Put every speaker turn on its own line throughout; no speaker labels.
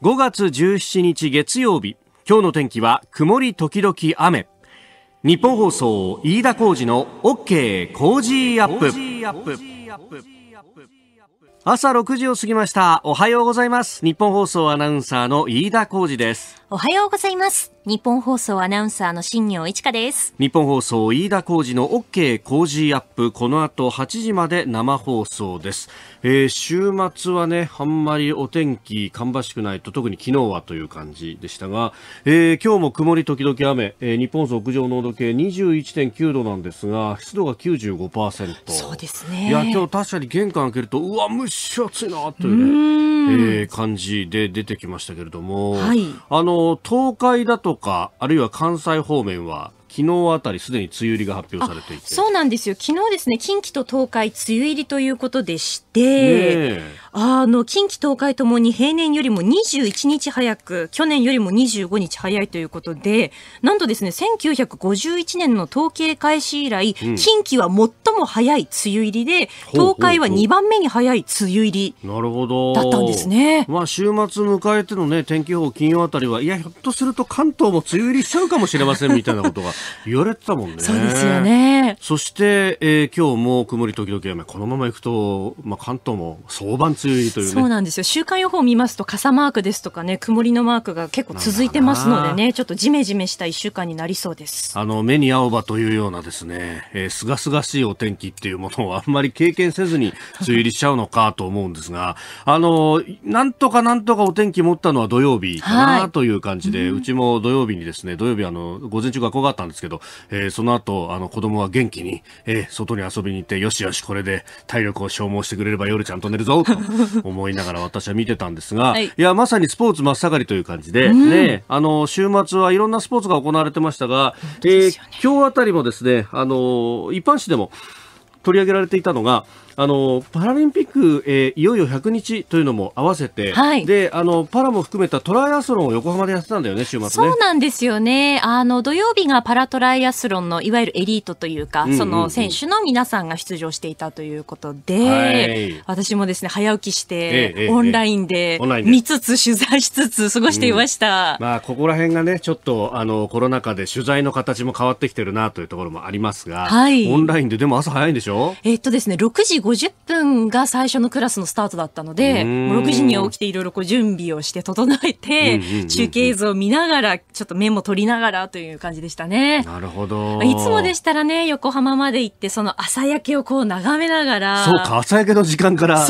5月17日月曜日今日の天気は曇り時々雨日本放送飯田浩二の OK 工事アップ朝6時を過ぎましたおはようございます日本放送アナウンサーの飯田浩二です
おはようございます。日本放送アナウンサーの新業一華です。
日本放送飯田浩司の OK 工事アップ。この後8時まで生放送です。えー、週末はね、あんまりお天気芳しくないと、特に昨日はという感じでしたが、えー、今日も曇り時々雨、えー、日本放送屋上濃度計21.9度なんですが、湿度が95%。そうですね。いや、今日確かに玄関開けると、うわ、蒸し暑いな、というね、うえー、感じで出てきましたけれども、はい、あの、東海だとか、あるいは関西方面は、昨日あたりすでに梅雨入りが発表されていて
そうなんですよ昨日ですね近畿と東海梅雨入りということでして、ね、あの近畿東海ともに平年よりも21日早く去年よりも25日早いということでなんとですね1951年の統計開始以来、うん、近畿は最も早い梅雨入りで東海は2番目に早い梅雨入り
なるほどだったんですね。まあ週末迎えてのね天気予報金曜あたりはいやひょっとすると関東も梅雨入りしちゃうかもしれませんみたいなことが言われてたもんね。そうですよね。そして、えー、今日も曇り時々雨。このまま行くと、まあ、関東も早晩梅雨入りという、ね、そうな
んですよ。週間予報を見ますと、傘マークですとかね、曇りのマークが結構続いてますのでね、ちょっとじめじめした一週間になりそうです。
あの、目に青葉というようなですね、えー、すがすがしいお天気っていうものをあんまり経験せずに 梅雨入りしちゃうのかと思うんですが、あの、なんとかなんとかお天気持ったのは土曜日かなという感じで、はいうん、うちも土曜日にですね、土曜日あの、午前中学校があったんですけど、えー、その後、あの、子供は元気に、えー、外に遊びに行って、よしよし、これで体力を消耗してくれれば夜ちゃんと寝るぞ、と思いながら私は見てたんですが、はい、いや、まさにスポーツ真っ盛りという感じで、ね、あの、週末はいろんなスポーツが行われてましたが、ね、えー、今日あたりもですね、あの、一般紙でも取り上げられていたのが、あのパラリンピック、えー、いよいよ100日というのも合わせて、はい、であのパラも含めたトライアスロンを横浜でやってたんだよね週末、ね、そう
なんですよねあの土曜日がパラトライアスロンのいわゆるエリートというか、その選手の皆さんが出場していたということで、はい、私もですね早起きして、オンラインで見つつ取材しつつ過ごしていました、う
ん、まあここら辺がねちょっとあのコロナ禍で取材の形も変わってきてるなというところもありますが、はい、オンラインででも朝早いんでしょ
えっとですね6時50分が最初のクラスのスタートだったので、6時に起きていろいろこう準備をして整えて、中継映像を見ながら、ちょっとメモ取りながらという感じでしたね。
なるほど。いつもでし
たらね、横浜まで行って、その朝焼けをこう眺めながら。そうか、
朝焼けの時間から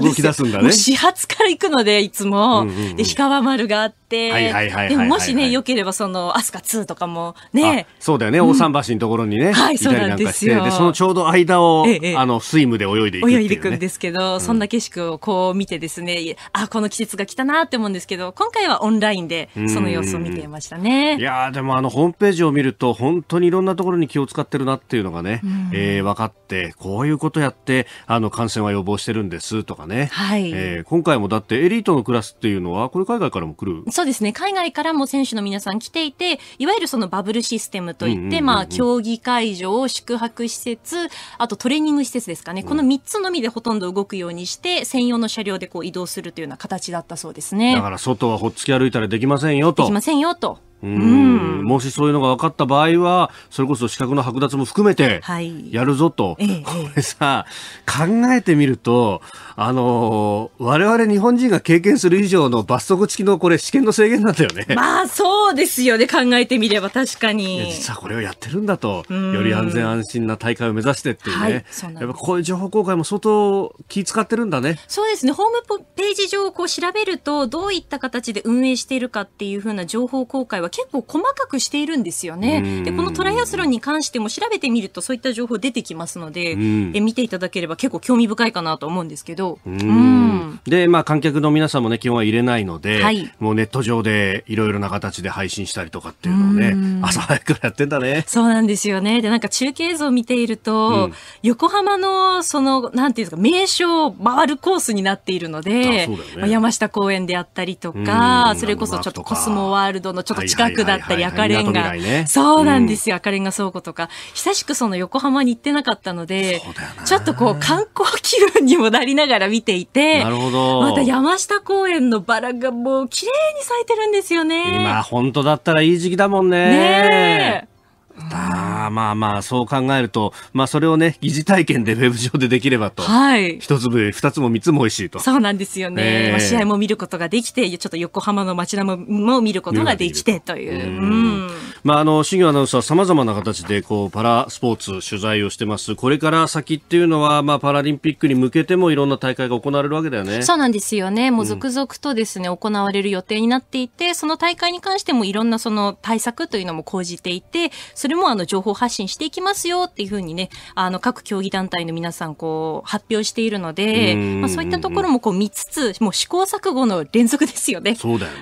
動き出すんだね。始
発から行くので、いつも。で、氷川丸があって、、でももしね、よければその、アスカ2とかも
ね。そうだよね、大桟橋のところにね、はい、いたりなんかして、でそのちょうど間を、あの、スイムで泳いでいく泳いでいくんです
けど、そんな景色をこう見てですね、あ、この季節が来たなって思うんですけど、今回はオンラインで、その様子を見ていましたね。い
やでもあの、ホームページを見ると、本当にいろんなところに気を使ってるなっていうのがね、え分かって、こういうことやって、あの、感染は予防してるんですとかね。はい。え今回もだってエリートのクラスっていうのは、これ海外からも来る
そうですね。海外からも選手の皆さん来ていて、いわゆるそのバブルシステムと
い
って、まあ、競
技会場、宿泊施設、あとトレーニング施設ですかね。この3つのみでほとんど動くようにして、専用の車両でこう移動するというような形だったそうですね。だか
ら
外はほっつき歩いたらできませんよと。できませんよと。うんもしそういうのが分かった場合はそれこそ資格の剥奪も含めてやるぞと、はい、これさ考えてみるとあの我々日本人が経験する以上の罰則付きのこれ試験の制限なんだよねま
あそうですよね考えてみれば確かに実は
これをやってるんだとより安全安心な大会を目指してっていうね、はい、うやっぱこういう情報公開も相当気使ってるんだね
そうですねホームページ上こう調べるとどういった形で運営しているかっていうふうな情報公開はは結構細かくしているんですよね。で、このトライアスロンに関しても調べてみるとそういった情報出てきますので、え見ていただければ結構興味深いかなと思うんですけど。
うんで、まあ観客の皆さんもね、基本は入れないので、はい、もうネット上でいろいろな形で配信したりとかっていうのをね、朝早くやってんだね。
そうなんですよね。で、なんか中継像を見ていると、うん、横浜のその、なんていうんですか、名所を回るコースになっているので、ね、山下公園であったりとか、それこそちょっとコスモワールドのちょっと地近くだったり、赤レンガ、ね、そうなんですよ、うん、赤レンガ倉庫とか、久しくその横浜に行ってなかったので、ちょっとこう観光気分にもなりながら見ていて、なるほど。また山下公園のバラがもう綺麗に咲いてるんですよね。今、
本当だったらいい時期だもんね。ねえ。あまあまあそう考えると、まあ、それをね疑似体験でウェブ上でできればと、はい、一粒二つも三つも美味しいと
そうなんですよね、えー、試合も見ることができてちょっと横浜の街並みも見ることができてという、
まあ、あの新庄アナウンサーさまざまな形でこうパラスポーツ取材をしてますこれから先っていうのは、まあ、パラリンピックに向けてもいろんな大会が行われるわけだよねそう
なんですよねもう続々とですね、うん、行われる予定になっていてその大会に関してもいろんなその対策というのも講じていてそれもあの情報発信していきますよっていうふうにね、あの各競技団体の皆さんこう発表しているので、まあそういったところもこう見つつ、もう試行錯誤の連続ですよね。そうだよ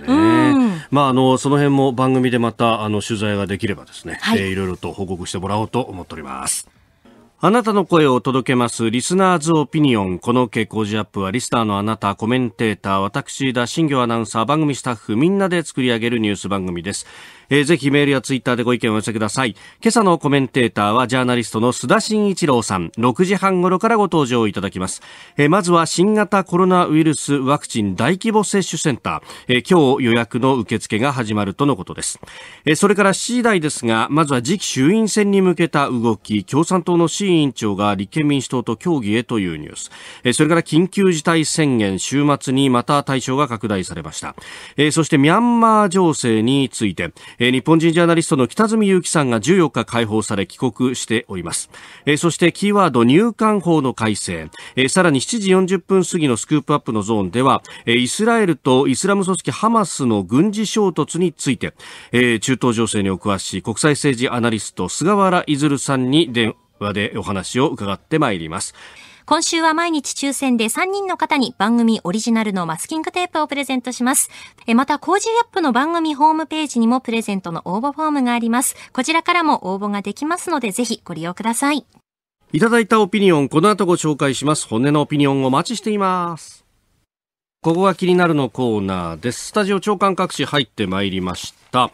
ね。まああのその辺も番組でまたあの取材ができればですね、はい、えー、いろいろと報告してもらおうと思っております。あなたの声を届けます。リスナーズオピニオン。この傾向ジアップは、リスターのあなた、コメンテーター、私、だ、新行アナウンサー、番組スタッフ、みんなで作り上げるニュース番組です。えー、ぜひメールやツイッターでご意見をお寄せください。今朝のコメンテーターはジャーナリストの須田慎一郎さん、6時半頃からご登場いただきます。えー、まずは新型コロナウイルスワクチン大規模接種センター、えー、今日予約の受付が始まるとのことです。えー、それから7時台ですが、まずは次期衆院選に向けた動き、共産党の志委員長が立憲民主党と協議へというニュース。えー、それから緊急事態宣言、週末にまた対象が拡大されました。えー、そしてミャンマー情勢について、えー、日本人ジャーナリストの北住祐樹さんが14日解放され帰国しております、えー、そしてキーワード入管法の改正、えー、さらに7時40分過ぎのスクープアップのゾーンでは、えー、イスラエルとイスラム組織ハマスの軍事衝突について、えー、中東情勢にお詳しい国際政治アナリスト菅原いずるさんに電話でお話を伺ってまいります。
今週は毎日抽選で3人の方に番組オリジナルのマスキングテープをプレゼントします。えまた、コージーアップの番組ホームページにもプレゼントの応募フォームがあります。こちらからも応募ができますので、ぜひご利用ください。
いただいたオピニオン、この後ご紹介します。本音のオピニオンをお待ちしています。ここが気になるのコーナーです。スタジオ長官各紙入ってまいりました。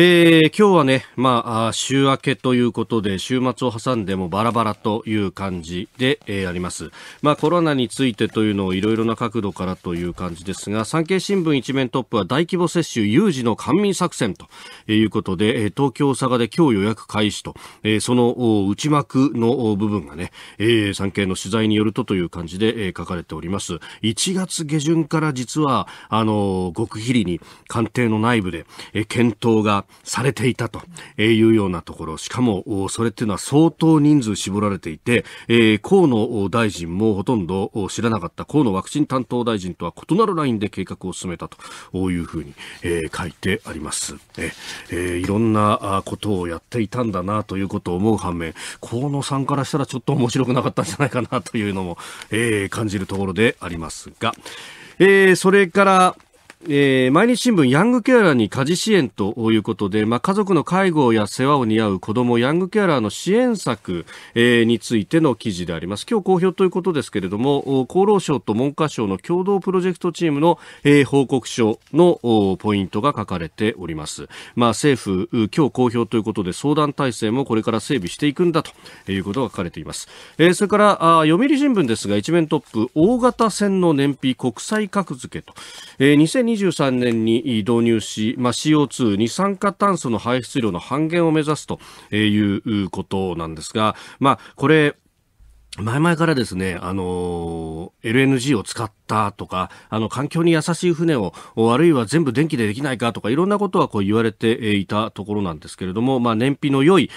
えー、今日はね、まあ、週明けということで、週末を挟んでもバラバラという感じで、えー、あります。まあ、コロナについてというのをいろいろな角度からという感じですが、産経新聞一面トップは大規模接種有事の官民作戦ということで、東京、大阪で今日予約開始と、えー、その内幕の部分がね、えー、産経の取材によるとという感じで、え書かれております。1月下旬から実は、あの、極秘裏に官邸の内部で、えー、検討がされていたというようなところ、しかも、それっていうのは相当人数絞られていて、え河野大臣もほとんど知らなかった河野ワクチン担当大臣とは異なるラインで計画を進めたというふうに、え書いてあります。えいろんなことをやっていたんだなということを思う反面、河野さんからしたらちょっと面白くなかったんじゃないかなというのも、え感じるところでありますが、えー、それから、えー、毎日新聞ヤングケアラーに家事支援ということで、まあ、家族の介護や世話を担う子どもヤングケアラーの支援策、えー、についての記事であります今日公表ということですけれども厚労省と文科省の共同プロジェクトチームの、えー、報告書のポイントが書かれております、まあ、政府今日公表ということで相談体制もこれから整備していくんだということが書かれています、えー、それからあ読売新聞ですが一面トップ大型船の燃費国際格付けと、えー、23年に導入し、まあ、CO2 二酸化炭素の排出量の半減を目指すということなんですが、まあ、これ前々からですね、あの、LNG を使ったとか、あの、環境に優しい船を、あるいは全部電気でできないかとか、いろんなことはこう言われていたところなんですけれども、まあ、燃費の良い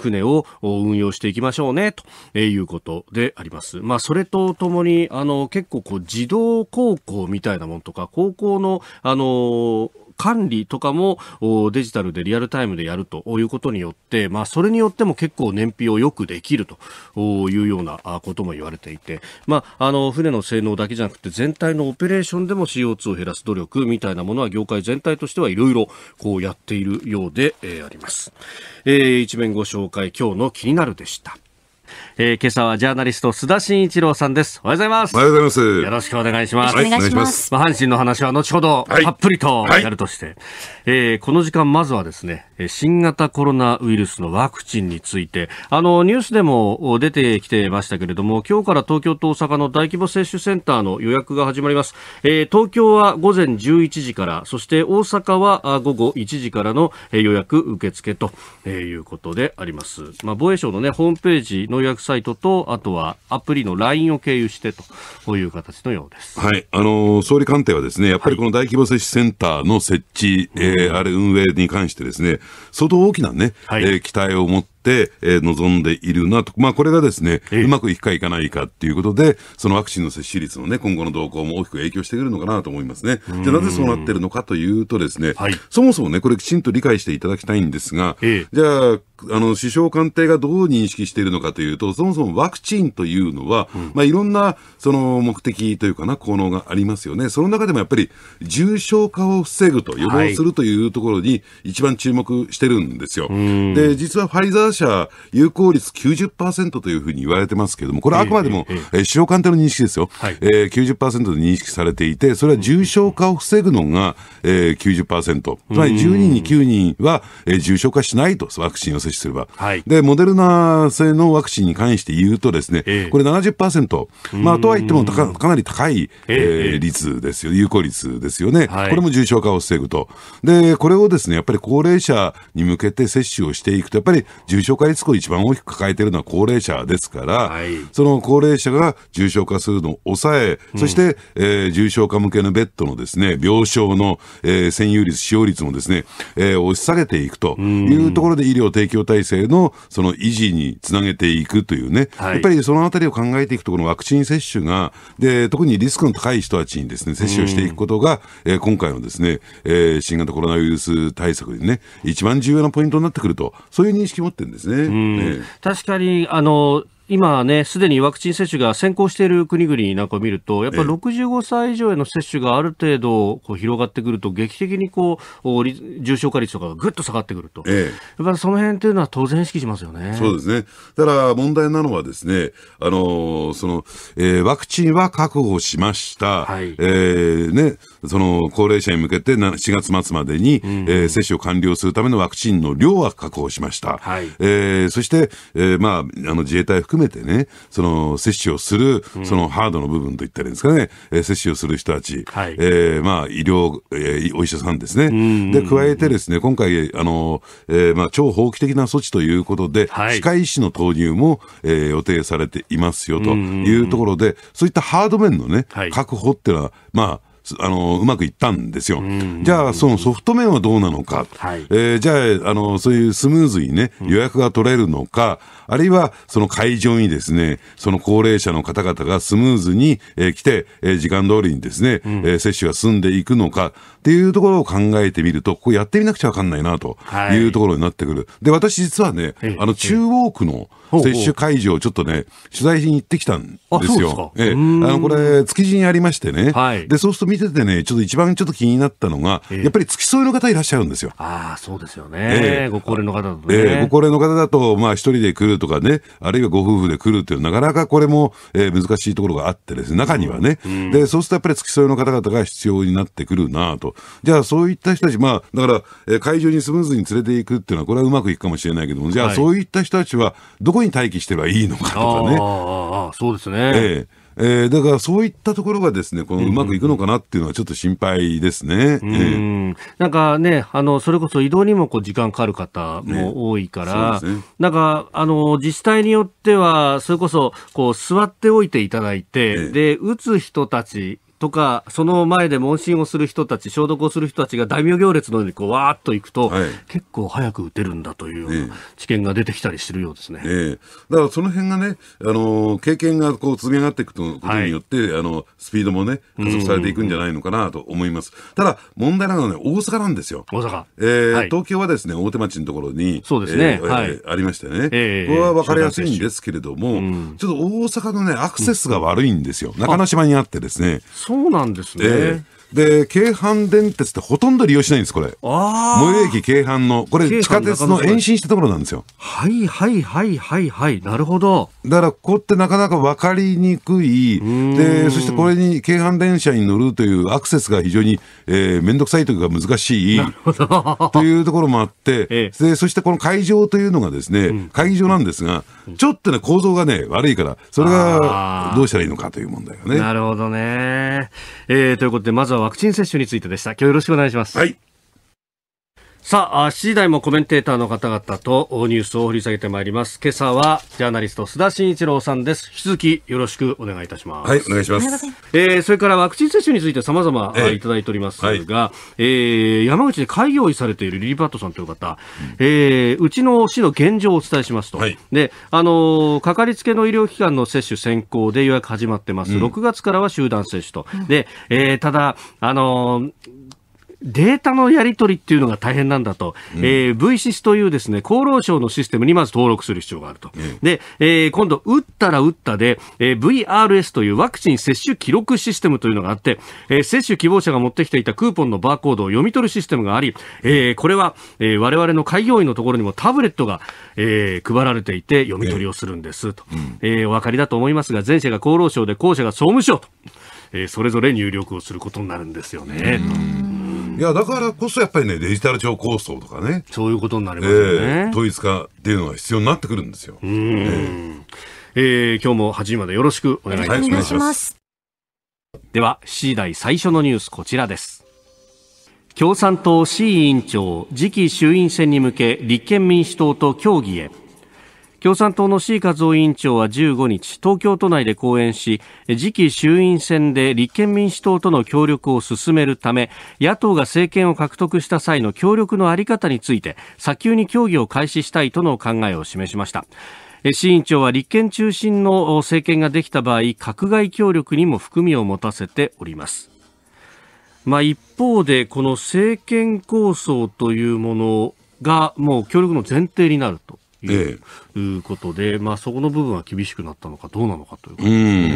船を運用していきましょうね、ということであります。まあ、それとともに、あの、結構こう、自動高校みたいなものとか、高校の、あの、管理とかもデジタルでリアルタイムでやるということによって、まあ、それによっても結構燃費をよくできるというようなことも言われていて、まあ、あの船の性能だけじゃなくて全体のオペレーションでも CO2 を減らす努力みたいなものは業界全体としてはいろいろこうやっているようで、えあります、えー、一面ご紹介今日の気になるでしたえー、今朝はジャーナリスト須田慎一郎さんですおはようございますおはようございますよろしくお願いしますお願いします、阪神の話は後ほどたっぷりとやるとして、はい、えー、この時間まずはですね新型コロナウイルスのワクチンについてあのニュースでも出てきてましたけれども今日から東京と大阪の大規模接種センターの予約が始まります、えー、東京は午前11時からそして大阪は午後1時からの予約受付ということであります、まあ、防衛省の、ね、ホームページの予約サイトとあとはアプリの LINE を経由してという形のようで
す、はい、あの総理官邸はですねやっぱりこの大規模接種センターの設置、はい、えー、あれ運営に関してですね相当大きなね、はい、えー、期待を持って、えー、望んでいるなと、まあ、これがですね、うまくいくかいかないかっていうことで、そのワクチンの接種率のね、今後の動向も大きく影響してくるのかなと思いますね。じゃなぜそうなってるのかというとですね、はい、そもそもね、これきちんと理解していただきたいんですが、ええ、じゃあ、あの、首相官邸がどう認識しているのかというと、そもそもワクチンというのは、うん、まあ、いろんな、その、目的というかな、効能がありますよね。その中でもやっぱり、重症化を防ぐと、予防するというところに、一番注目してるんですよ。はい、で、実はファイザー者有効率90%というふうに言われてますけれども、これはあくまでも、えー、えー、首相官邸の認識ですよ、はいえー、90%で認識されていて、それは重症化を防ぐのが、えー、90%、つまり10人に9人は、えー、重症化しないと、ワクチンを接種すれば、はい、でモデルナ製のワクチンに関して言うと、ですね、えー、これ70%、まあ、とはいってもかかなり高い、ええー、率ですよ、有効率ですよね、はい、これも重症化を防ぐと。でこれをですねやっぱり高齢者に向けて接種をしていくと、やっぱり重重症化リスクを一番大きく抱えているのは高齢者ですから、はい、その高齢者が重症化するのを抑え、そして、うん、えー、重症化向けのベッドのですね、病床の、えー、占有率、使用率もですね、えー、押し下げていくというところで医療提供体制のその維持につなげていくというね、はい、やっぱりそのあたりを考えていくと、このワクチン接種が、で、特にリスクの高い人たちにですね、接種をしていくことが、えー、今回のですね、えー、新型コロナウイルス対策にね、一番重要なポイントになってくると、そういう認識を持ってんですね。
確かにあの今ね、すでにワクチン接種が先行している国々なんかを見ると、やっぱり65歳以上への接種がある程度こう広がってくると、劇的にこう重症化率とかがぐっと下がってくると、ええ、やっぱりその辺というのは当然意識しますよね。そうで
すね。ただ問題なのはですね、あのその、えー、ワクチンは確保しました。はい、えー、ね。その高齢者に向けて7月末までに、うん、えー、接種を完了するためのワクチンの量は確保しました。はい、えー、そして、えー、まあ、あの自衛隊含めてね、その接種をする、そのハードの部分といったらいいんですかね、えー、接種をする人たち、はい、えー、まあ、医療、えー、お医者さんですね。うん、で、加えてですね、今回、あの、えー、まあ、超法規的な措置ということで、はい、歯科医師の投入も、えー、予定されていますよというところで、そういったハード面のね、はい、確保っていうのは、まあ、あのうまくいったんですよ、じゃあ、そのソフト面はどうなのか、はい、えー、じゃああの、そういうスムーズに、ね、予約が取れるのか、うん、あるいはその会場にですねその高齢者の方々がスムーズに、えー、来て、えー、時間通りにですね、うん、えー、接種が進んでいくのかっていうところを考えてみると、ここやってみなくちゃ分かんないなというところになってくる、はい、で私、実はね、あの中央区の接種会場、をちょっとね、取材しに行ってきたんですよ。すえー、あのこれ、築地にありましてね、はい、でそうするといててね、ちょっと一番ちょっと気になったのが、えー、やっぱり付き添いの方いらっしゃるんですよ。ああ、そうですよね、えー、ご高齢の方だとね、えー、ご高齢の方だと、まあ、一人で来るとかね、あるいはご夫婦で来るっていう、なかなかこれも、えー、難しいところがあってですね、中にはね、うん、で、そうするとやっぱり付き添いの方々が必要になってくるなと。じゃあ、そういった人たち、まあ、だから、え会場にスムーズに連れていくっていうのは、これはうまくいくかもしれないけども、じゃあ、そういった人たちは、どこに待機してればいいのかとかね。ああ、そうですね。ええーえー、だからそういったところがですね、このうまくいくのかなっていうのはちょっと心配ですね。うん
なんかね、あの、それこそ移動にもこう時間かかる方も多いから、ねね、なんか、あの、自治体によっては、それこそ、こう、座っておいていただいて、で、打つ人たちとか、その前で問診をする人たち、消毒をする人たちが大名行列のようにこうわーっと行くと、
はい、結構早く打てるんだという知見が出てきたりするようですね。えー、だからその辺がね、あのー、経験がこう積み上がっていくことによって、はい、あのスピードもね、加速されていくんじゃないのかなと思います。ただ、問題なのは、ね、大阪なんですよ。大阪。えー、はい、東京はですね、大手町のところに、そうですね、えー、はい、ありましてね、えー、これは分かりやすいんですけれども、ちょっと大阪のね、アクセスが悪いんですよ。うん、中之島にあってですね。そうなんですね。えーで、京阪電鉄ってほとんど利用しないんです、これ。最寄駅京阪の、これ地下鉄の延伸したところなんですよ。はいはいはいはいはい、なるほど。だから、ここってなかなか分かりにくい。で、そしてこれに京阪電車に乗るというアクセスが非常に、えー、めんどくさいというか難しい。というところもあって、ええ、で、そしてこの会場というのがですね、うん、会場なんですが、ちょっとね、構造がね、悪いから、それがどうしたらいいのかという問題よね。なるほどね。えー、ということで、まずはワクチン接種についてでした。今日よろしくお願いします。
はい。さあ、7時台もコメンテーターの方々とニュースを掘り下げてまいります。今朝はジャーナリスト須田慎一郎さんです。引き続きよろしくお願いいたします。はい、お願いします。えー、それからワクチン接種について様々、えー、いただいておりますが、はい、えー、山口で開業医されているリリパットさんという方、えー、うちの市の現状をお伝えしますと、はい、で、あのかかりつけの医療機関の接種先行で予約始まってます。うん、6月からは集団接種と。で、えー、ただ、あのデータのやり取りっていうのが大変なんだと、うん、えー、VSIS というですね厚労省のシステムにまず登録する必要があると、うん、で、えー、今度、打ったら打ったで、えー、VRS というワクチン接種記録システムというのがあって、えー、接種希望者が持ってきていたクーポンのバーコードを読み取るシステムがあり、えー、これは、えれわれの開業医のところにもタブレットが、えー、配られていて読み取りをするんですと、うん、えー、お分かりだと思いますが前者が厚労省で後者が総
務省と、えー、それぞれ入力をすることになるんですよね。いや、だからこそやっぱりね、デジタル庁構想とかね。そういうことになりますよね、えー、統一化っていうのは必要になってくるんですよ。うん、えー、えー、今日も8時までよろしくお願いします。はい、ま
すでは、7時台最初のニュース、こちらです。共産党志位委員長、次期衆院選に向け、立憲民主党と協議へ。共産党の志位和夫委員長は15日東京都内で講演し次期衆院選で立憲民主党との協力を進めるため野党が政権を獲得した際の協力のあり方について早急に協議を開始したいとの考えを示しました市委員長は立憲中心の政権ができた場合閣外協力にも含みを持たせておりますまあ、一方でこの政権構想というものがもう協力の前提になるという、ええ、いうことで、まあ、そこの部分は厳しくなったのか、どうなのかと
い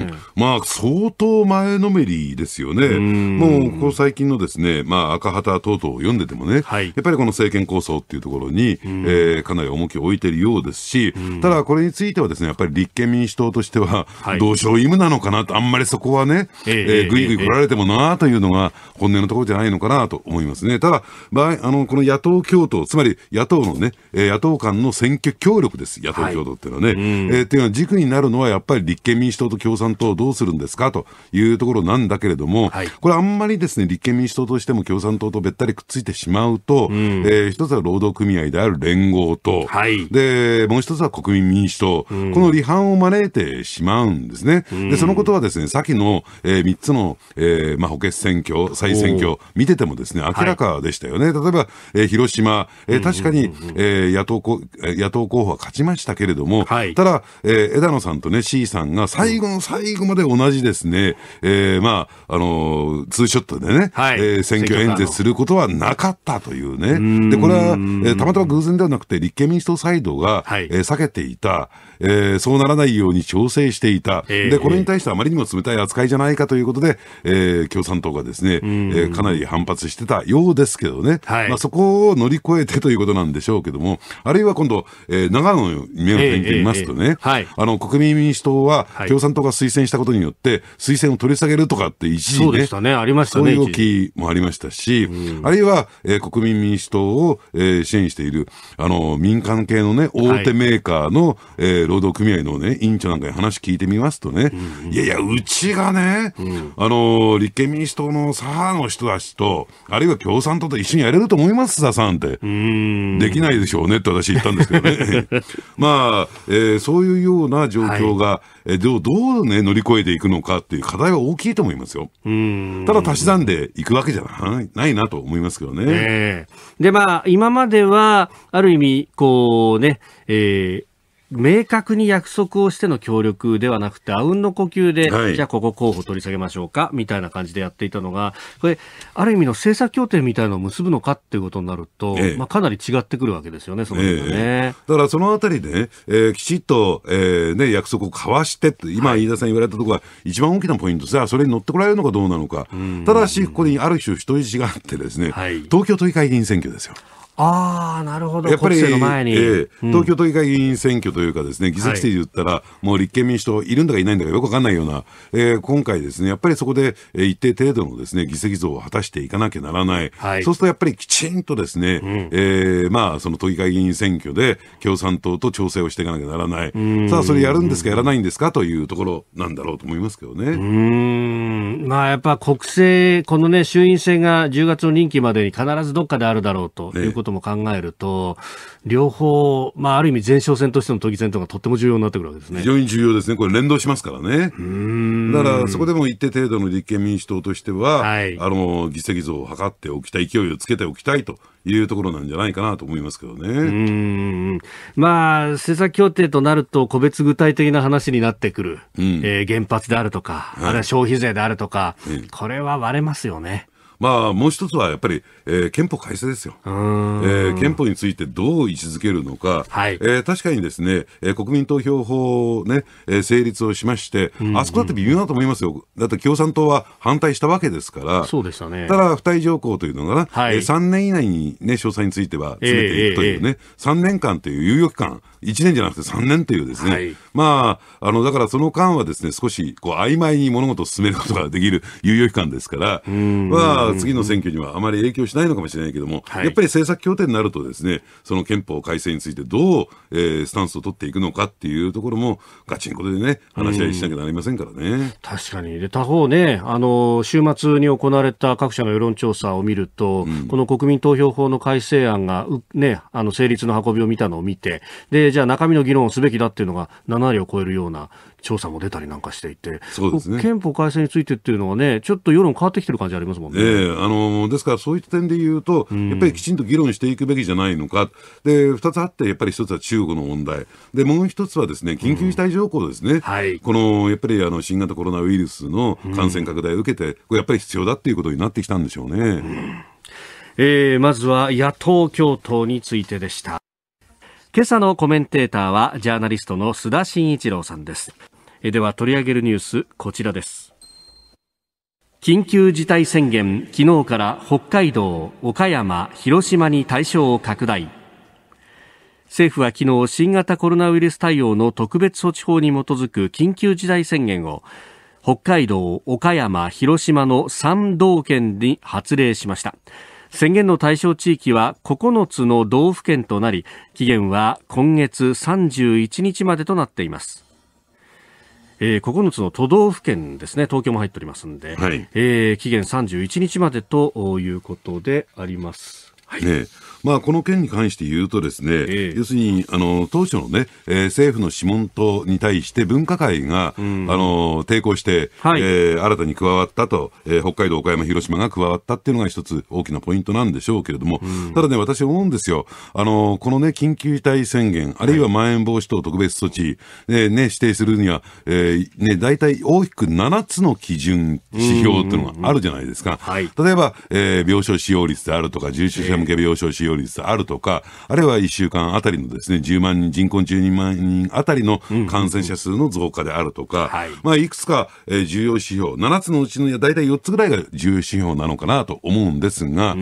う、ね、まあ、相当前のめりですよね、うもうここ最近のですね、まあ、赤旗等々を読んでてもね、はい、やっぱりこの政権構想っていうところに、えー、かなり重きを置いているようですし、ただこれについては、ですねやっぱり立憲民主党としては、どうよう、意味なのかなと、あんまりそこはね、えー、えー、ぐいぐい来られてもなというのが、本音のところじゃないのかなと思いますね。ただ、場合あのこの野党共闘、つまり野党のね、野党間の選挙協力です。野野党共闘っていうのはね。はいうん、えー、っていうのは軸になるのはやっぱり立憲民主党と共産党どうするんですかというところなんだけれども、はい、これあんまりですね、立憲民主党としても共産党とべったりくっついてしまうと、うん、えー、一つは労働組合である連合と、はい、で、もう一つは国民民主党、うん、この離反を招いてしまうんですね。で、そのことはですね、先の、えー、3つの、えー、まあ、補欠選挙、再選挙、見ててもですね、明らかでしたよね。はい、例えば、えー、広島、えー、確かに、えー、野党候野党候補は勝ちましたしたけれども、はい、ただ、えー、枝野さんとね、C さんが最後の最後まで同じですね、えー、まあ、あのー、ツーショットでね、はい、えー、選挙演説することはなかったというね。で、これは、えー、たまたま偶然ではなくて、立憲民主党サイドが、はい、えー、避けていた、えー、そうならないように調整していた、でこれに対してあまりにも冷たい扱いじゃないかということで、えー、共産党がですね、えー、かなり反発してたようですけどね、はい、まあ、そこを乗り越えてということなんでしょうけども、あるいは今度、えー、長野に目を向いてますとね、はい、あの国民民主党は共産党が推薦したことによって、推薦を取り下げるとかって一時ね、そうねありましたねそういう動きもありましたし、あるいは、えー、国民民主党を、えー、支援しているあの民間系の、ね、大手メーカーの、はいえー労働組合のね、委員長なんかに話聞いてみますとね、うんうん、いやいや、うちがね、うん、あの、立憲民主党の左派の人たちと、あるいは共産党と一緒にやれると思います、左さんって。できないでしょうねって私言ったんですけどね。まあ、えー、そういうような状況が、はい、えどう、どうね、乗り越えていくのかっていう課題は大きいと思いますよ。ただ足し算でいくわけじゃないないなと思いますけど
ね。えー、で、まあ、今までは、ある意味、こうね、えー、明確に約束をしての協力ではなくて、あうんの呼吸で、はい、じゃあここ候補取り下げましょうか、みたいな感じでやっていたのが、これ、ある意味の政策協定みたいのを結ぶのかっていうことになると、ええ、まあ、かなり違ってくるわけですよね、その辺はね、
え、だからそのあたりで、ね、えー、きちっと、えーね、約束を交わしてって、今、飯田さん言われたところが一番大きなポイントですそれに乗ってこられるのかどうなのか、ただし、ここにある種、人質があってですね、はい、東京都議会議員選挙ですよ。ああ、なるほど。やっぱり、えー、東京都議会議員選挙というかですね、議席制で言ったら、もう立憲民主党いるんだかいないんだかよくわかんないような、えー、今回ですね、やっぱりそこで、え一定程度のですね、議席増を果たしていかなきゃならない。はい、そうするとやっぱりきちんとですね、うん、えー、まあ、その都議会議員選挙で共産党と調整をしていかなきゃならない。さあ、それやるんですか、やらないんですかというところなんだろうと思いますけどね。う
ん。まあ、やっぱ国政、このね、衆院選が10月の任期までに必ずどっかであるだろうということ、ねも考えると、両方、まあ、ある意味前哨戦としての都議選とかとっても重要になってくるわけですね。非
常に重要ですね。これ連動しますからね。だから、そこでも一定程度の立憲民主党としては、はい、あの、議席増を図っておきたい、勢いをつけておきたいというところなんじゃないかなと思いますけどね。
まあ、政策協定となると、個別具体的な話になってくる。うん、えー、原発であるとか、はい、あるいは消費税であるとか、うん、これは割れますよね。
まあ、もう一つはやっぱり、えー、憲法改正ですよ、えー、憲法についてどう位置づけるのか、はい、えー、確かにですね、えー、国民投票法ね、えー、成立をしまして、うんうん、あそこだって微妙だと思いますよ、だって共産党は反対したわけですから、そうでしたね、ただ、付帯条項というのがはい、えー、3年以内に、ね、詳細については詰めていくというね、えーえー、3年間という猶予期間。1年じゃなくて3年というですね、はい、まあ、あの、だからその間はですね、少し、こう、曖昧に物事を進めることができる 猶予期間ですから、まあ、次の選挙にはあまり影響しないのかもしれないけども、はい、やっぱり政策協定になるとですね、その憲法改正についてどう、えー、スタンスを取っていくのかっていうところも、ガチンコでね、話し合いしなきゃなりませんからね。
確かに。で、他方ね、あの、週末に行われた各社の世論調査を見ると、うん、この国民投票法の改正案が、ね、あの、成立の運びを見たのを見て、で、じゃあ中身の議論をすべきだっていうのが7割を超えるような調査も出たりなんかしていて、ね、憲法改正についてっていうのはね、ちょっと世論変わってきてる感じありますもんね。え
ー、あのですから、そういった点で言うと、やっぱりきちんと議論していくべきじゃないのか、で2つあって、やっぱり1つは中国の問題、でもう1つはですね緊急事態条項ですね、うんはい、このやっぱりあの新型コロナウイルスの感染拡大を受けて、これやっぱり必要だっていうことになってきたんでしょうね。うん、え
ー、まずは野党共闘についてでした。今朝のコメンテーターはジャーナリストの須田慎一郎さんですでは取り上げるニュースこちらです緊急事態宣言昨日から北海道岡山広島に対象を拡大政府は昨日新型コロナウイルス対応の特別措置法に基づく緊急事態宣言を北海道岡山広島の3道県に発令しました宣言の対象地域は9つの道府県となり期限は今月31日までとなっていますえー、9つの都道府県ですね、東京も入っておりますんで、はい、えー、期限31日までということでありま
す。はい、ねまあ、この件に関して言うとですね、えー、要するにあの当初のね、えー、政府の諮問等に対して分科会が、うん、あの抵抗して、はい、えー、新たに加わったと、えー、北海道、岡山、広島が加わったっていうのが一つ大きなポイントなんでしょうけれども、うん、ただね、私思うんですよ。あのこのね、緊急事態宣言、あるいはまん延防止等特別措置、はい、ね、指定するには、えー、ね、大体大きく7つの基準、指標っていうのがあるじゃないですか。うんうんはい、例えば、えー、病床使用率であるとか、重症者向け病床使用率あるとか、あるいは1週間あたりのですね、10万人、人口12万人あたりの感染者数の増加であるとか、い、まあ、いくつか、えー、重要指標、7つのうちの大体4つぐらいが重要指標なのかなと思うんですが、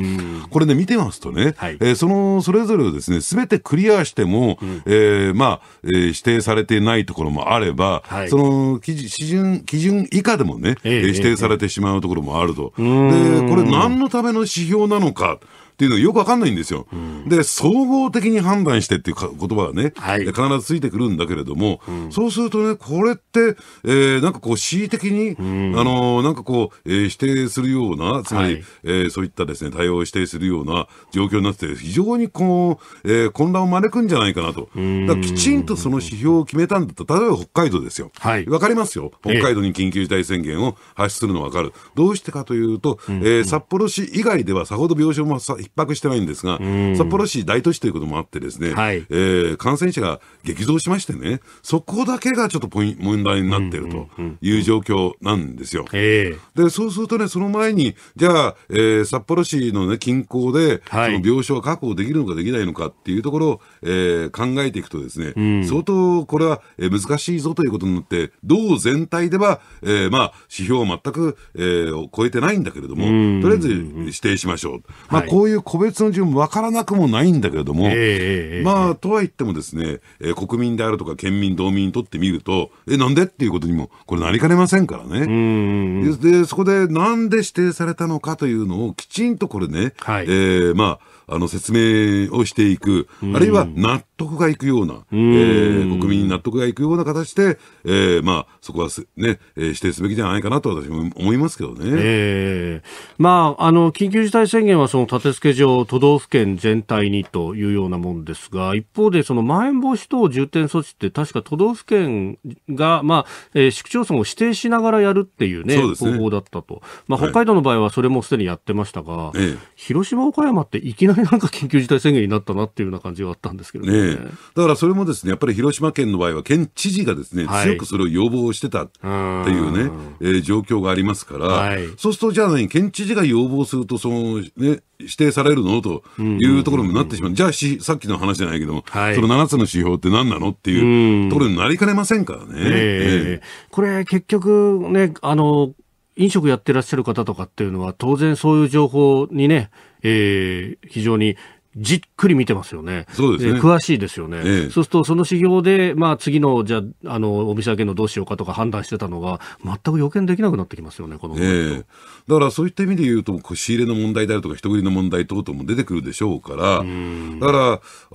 これね、見てますとね、はい、えー、その、それぞれをですね、すべてクリアしても、うん、えー、まあ、えー、指定されてないところもあれば、はい、その基準、基準以下でもね、えー、指定されてしまうところもあると。で、これ何のための指標なのか。っていうのがよくわかんないんですよ。うん、で、総合的に判断してっていう言葉がね、はい、必ずついてくるんだけれども、うん、そうするとね、これって、えー、なんかこう、恣意的に、うん、あのー、なんかこう、えー、否定するような、つまり、はい、えー、そういったですね、対応を指定するような状況になって、非常にこう、えー、混乱を招くんじゃないかなと。だきちんとその指標を決めたんだったら、例えば北海道ですよ。わ、はい、かりますよ。北海道に緊急事態宣言を発出するのわかる。どうしてかというと、うんうん、えー、札幌市以外ではさほど病床もさ逼迫してないんですが、札幌市大都市ということもあってですね、はい、えー、感染者が激増しましてね、そこだけがちょっとポイ問題になっているという状況なんですよ。で、そうするとね、その前に、じゃあ、えー、札幌市の、ね、近郊で、その病床を確保できるのかできないのかっていうところを、えー、考えていくとですね、うん、相当これは難しいぞということになって、道全体では、えー、まあ、指標は全く、えー、超えてないんだけれども、とりあえず指定しましょう。まあ、こういうう個別の順分からなくもないんだけれども、えー、まあ、とはいってもですね、えー、国民であるとか県民、道民にとってみると、え、なんでっていうことにも、これなりかねませんからね。で、そこでなんで指定されたのかというのをきちんとこれね、はい、えー、まあ、あの説明をしていく、あるいは納得がいくような、えー、国民に納得がいくような形で、えー、まあ、そこはね、えー、指定すべきじゃないかなと私も思いますけどね。えー、まあ、あの、緊急事態宣言はその立て付
け上、都道府県全体にというようなもんですが、一方で、そのまん延防止等重点措置って確か都道府県が、まあ、えー、市区町村を指定しながらやるっていうね、うね方法だったと。まあ、北海道の場合はそれもすでにやってましたが、はい、広島、岡山っていきなりなんか緊急事態宣言になったなっていうような感じがあったんですけどね。ねえ
だからそれもですね、やっぱり広島県の場合は県知事がですね、強くそれを要望してたっていうね、はえー、状況がありますから、はい、そうするとじゃあね、県知事が要望すると、そのね、指定されるのというところになってしまう。うんうんうん、じゃあし、さっきの話じゃないけども、はい、その7つの指標って何なのっていうところになりかねませんからね。えー、えー、
これ結局ね、あの、飲食やってらっしゃる方とかっていうのは当然そういう情報にね、えー、非常にじっくり見てますよね。そうですね。詳しいですよね。ええ、そうすると、その指標で、まあ、次の、じゃあ、あの、お店開けのどうしようかとか判断してたのが、全く予見できなくなってきますよね、この、
え、だから、そういった意味で言うと、仕入れの問題であるとか、人繰りの問題等々も出てくるでしょうから、だから、あ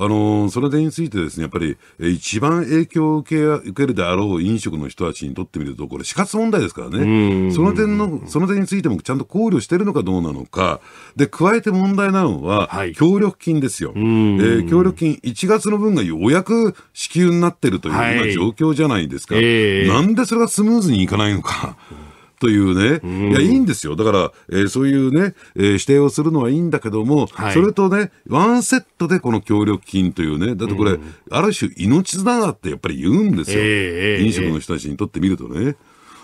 の、その点についてですね、やっぱり、一番影響を受け受けるであろう飲食の人たちにとってみると、これ、死活問題ですからね。その点の、その点についてもちゃんと考慮してるのかどうなのか。で、加えて問題なのは、はい、協力金ですよ。えー、協力金1月の分がようやく支給になってるという、はい、今状況じゃないですか、えー、なんでそれがスムーズにいかないのか。というね、うん、いや、いいんですよ。だから、えー、そういうね、えー、指定をするのはいいんだけども、はい、それとね、ワンセットでこの協力金というね、だってこれ、うん、ある種命綱だってやっぱり言うんですよ。えー、飲食の人たちにとってみるとね。えー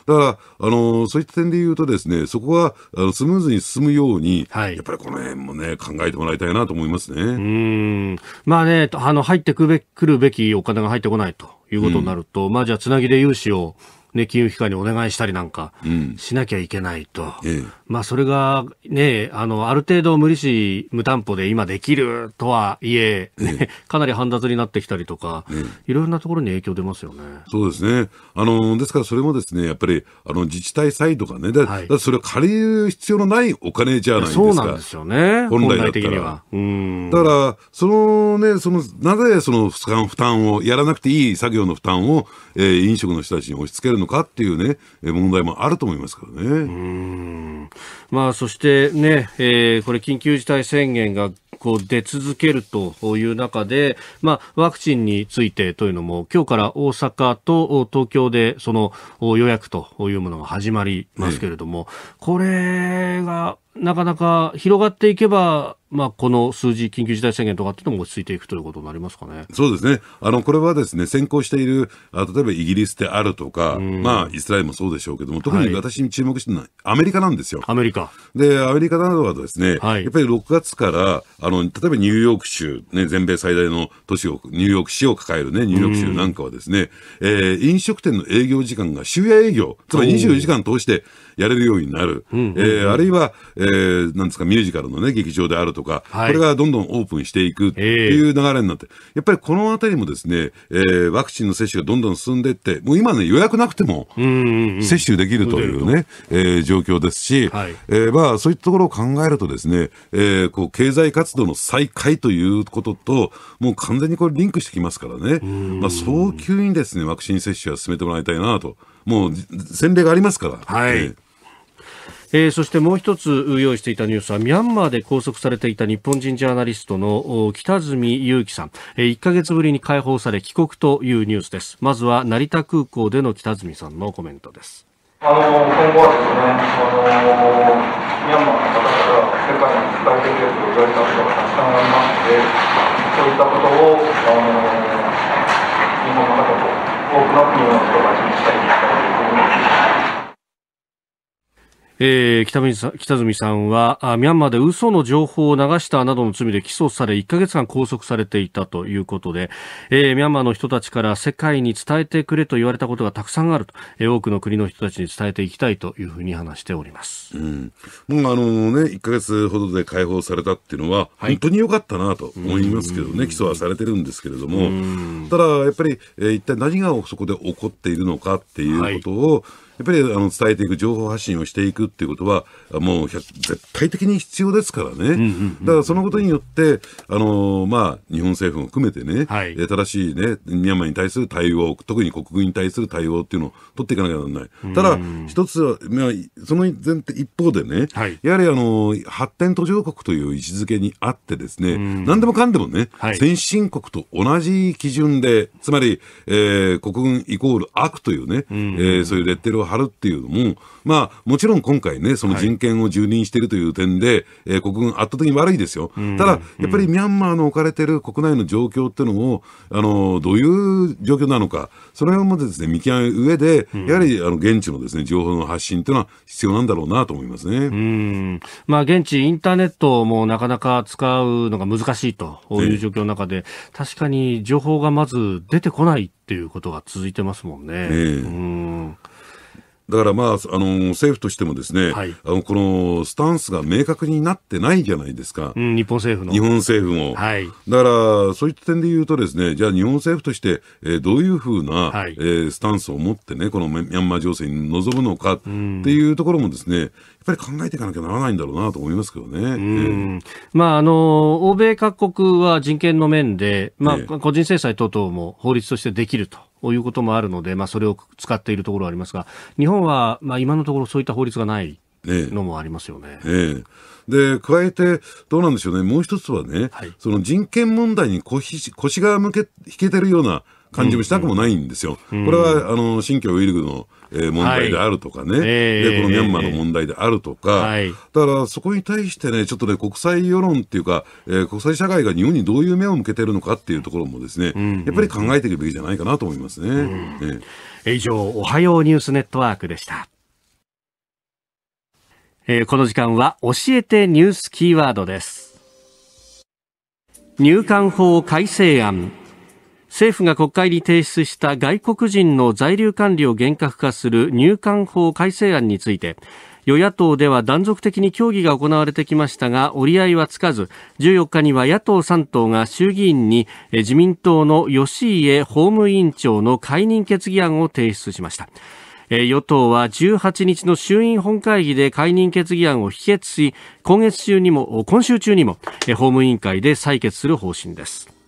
だから、あのそういった点で言うとですね、そこはあのスムーズに進むように、はい、やっぱりこの辺もね、考えてもらいたいなと思いますね。うんまあね、あの入ってくべくるべきお金が入ってこない
ということになると、うん、まあじゃあ、つなぎで融資をね、金融機関にお願いしたりなんかしなきゃいけないと、うん、まあ、それが、ね、あのある程度無利子、無担保で今できるとはいえ、ね、かなり煩雑になってきたりとか、いろいろなところ
に影響出ますよねそうですねあの、ですからそれもですねやっぱりあの自治体サイドがね、だ、はい、だそれを借りる必要のないお金じゃないですか、そうなんですよね、本来的には。うんだからその、ね、そのなぜその負担をやらなくていい作業の負担を、えー、飲食の人たちに押し付けるのかっていうね、問題もあると思いますからね。
まあ、そしてね、えー、これ緊急事態宣言がこう出続けるという中で、まあ、ワクチンについてというのも、今日から大阪と東京でその予約というものが始まりますけれども、ね、これがなかなか広がっていけば、まあ、この数字、緊急事態宣言とかっていうのも落ち着いていくということになりますかねそ
うですね、あのこれはですね先行しているあ、例えばイギリスであるとか、まあ、イスラエルもそうでしょうけども、特に私に注目してるのは、アメリカなんですよ。アメリカで、アメリカなどはですね、はい、やっぱり6月からあの、例えばニューヨーク州、ね、全米最大の都市を、ニューヨーク市を抱えるね、ニューヨーク州なんかはですね、えー、飲食店の営業時間が終夜営業、つまり24時間通してやれるようになる、えー、あるいは、えー、なんですか、ミュージカルのね、劇場であるととか、はい、これがどんどんオープンしていくっていう流れになって、やっぱりこのあたりもですね、えー、ワクチンの接種がどんどん進んでいって、もう今ね、予約なくても接種できるというね、え状況ですし、はい、えー、まあ、そういったところを考えるとですね、えー、こう経済活動の再開ということと、もう完全にこれリンクしてきますからね、まあ、早急にですね、ワクチン接種は進めてもらいたいなと、もう前例がありますから。はい、えーえー、そしてもう一つ用意していたニュースはミャンマーで拘束されていた日本人
ジャーナリストの北住裕樹さん、えー、1ヶ月ぶりに解放され帰国というニュースですまずは成田空港での北住さんのコメントです
あの今後はですね
あのミャンマーの方から世界に伝えてくれと言われたことがた
くさんありましてそういったことをあの日本の方と多くの日本の人たちにしたいというです
えー、北水さ北住さんはあ、ミャンマーで嘘の情報を流したなどの罪で起訴され、1ヶ月間拘束されていたということで、えー、ミャンマーの人たちから世界に伝えてくれと言われたことがたくさんあると、えー、多くの国の人たちに伝えていきたいというふうに
話しております。うん。もうあのね、1ヶ月ほどで解放されたっていうのは、はい、本当に良かったなと思いますけどね、起訴はされてるんですけれども、ただやっぱり、えー、一体何がそこで起こっているのかっていうことを、はいやっぱりあの伝えていく、情報発信をしていくっていうことは、もう絶対的に必要ですからね、うんうんうんだからそのことによって、あのまあ、日本政府も含めてね、はい、正しいね、ミャンマーに対する対応、特に国軍に対する対応っていうのを取っていかなきゃならない、ただ、一つは、まあ、その前提一方でね、はい、やはりあの発展途上国という位置づけにあって、ですね、んでもかんでもね、はい、先進国と同じ基準で、つまり、えー、国軍イコール悪というね、うえー、そういうレッテルを張るっていうのも、まあ、もちろん今回ね、その人権を受任しているという点で、はい、えー、国軍、圧倒的に悪いですよ、ただ、やっぱりミャンマーの置かれている国内の状況っていうのを、あのどういう状況なのか、そ辺もですね見極める上で、やはりあの現地のですね情報の発信というのは必要なんだろうなと思いますね。うん
まあ、現地、インターネットもなかなか使うのが難しいという状況の中で、ね、確かに情報がまず出てこないっていうことが続いてますもんね。ねう
んだからまあ、あの、政府としてもですね、はい、あの、このスタンスが明確になってないじゃないですか。うん、日本政府の。日本政府も。はい。だから、そういった点で言うとですね、じゃあ日本政府として、えー、どういうふうな、はい、えー、スタンスを持ってね、このミャンマー情勢に臨むのかっていうところもですね、うんやっぱり考えていかなきゃならないんだろうなと思いますけどね。
まあ、あの、欧米各国は人権の面で、まあ、個人制裁等々も法律としてできると。いうこともあるので、まあ、それを使っているところはありますが、日本は、まあ、今のところそういった法律が
ないのも
ありますよね。え
えで、加えて、どうなんでしょうね、もう一つはね、はい、その人権問題に腰腰が向け引けてるような感じもしたくもないんですよ。うんうん、これは、あの、新疆ウイルグの、えー、問題であるとかね、はい、で、このミャンマーの問題であるとか、えー、だからそこに対してね、ちょっとね、国際世論っていうか、えー、国際社会が日本にどういう目を向けてるのかっていうところもですね、うんうん、やっぱり考えていくべきじゃないかなと思いますね。うん、えー以上、おはようニュースネットワークでした。
えー、この時間は教えてニュースキーワードです。入管法改正案政府が国会に提出した外国人の在留管理を厳格化する入管法改正案について与野党では断続的に協議が行われてきましたが折り合いはつかず14日には野党3党が衆議院に自民党の吉家法務委員長の解任決議案を提出しました与党は18日の衆院本会議で解任決議案を否決し今月中にも今週中にも法務委員会で採決する方針です